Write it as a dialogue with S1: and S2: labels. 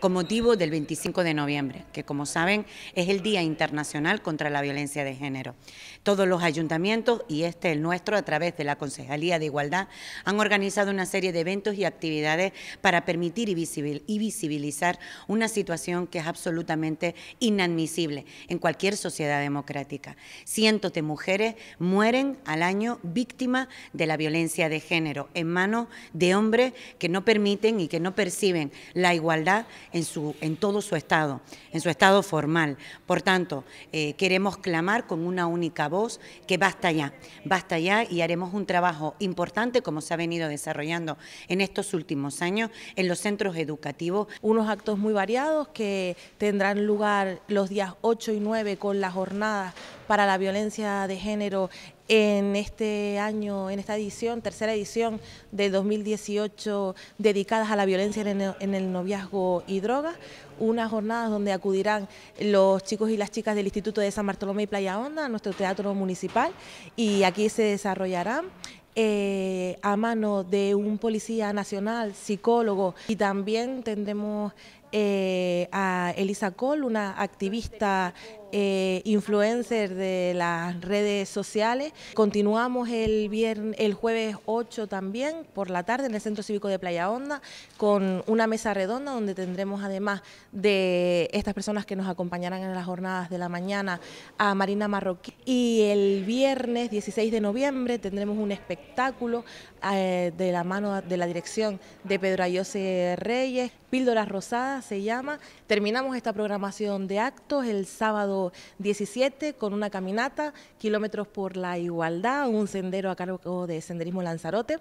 S1: con motivo del 25 de noviembre, que como saben es el Día Internacional contra la Violencia de Género. Todos los ayuntamientos, y este el nuestro, a través de la Concejalía de Igualdad, han organizado una serie de eventos y actividades para permitir y, y visibilizar una situación que es absolutamente inadmisible en cualquier sociedad democrática. Cientos de mujeres mueren al año víctimas de la violencia de género en manos de hombres que no permiten y que no perciben la igualdad en, su, en todo su estado, en su estado formal. Por tanto, eh, queremos clamar con una única voz que basta ya, basta ya y haremos un trabajo importante como se ha venido desarrollando en estos últimos años en los centros educativos. Unos actos muy variados
S2: que tendrán lugar los días 8 y 9 con las jornadas para la violencia de género en este año, en esta edición, tercera edición de 2018 dedicadas a la violencia en el, noviazgo y drogas, unas jornadas donde acudirán los chicos y las chicas del Instituto de San Bartolomé y Playa Onda, nuestro teatro municipal y aquí se desarrollarán eh, a mano de un policía nacional, psicólogo y también tendremos eh, a Elisa Cole, una activista eh, influencer de las redes sociales. Continuamos el, viernes, el jueves 8 también por la tarde en el Centro Cívico de Playa Honda con una mesa redonda donde tendremos además de estas personas que nos acompañarán en las jornadas de la mañana a Marina Marroquí. Y el viernes 16 de noviembre tendremos un espectáculo eh, de la mano de la dirección de Pedro Ayose Reyes, Píldoras Rosadas se llama. Terminamos esta programación de actos el sábado 17 con una caminata, Kilómetros por la Igualdad, un sendero a cargo de Senderismo Lanzarote.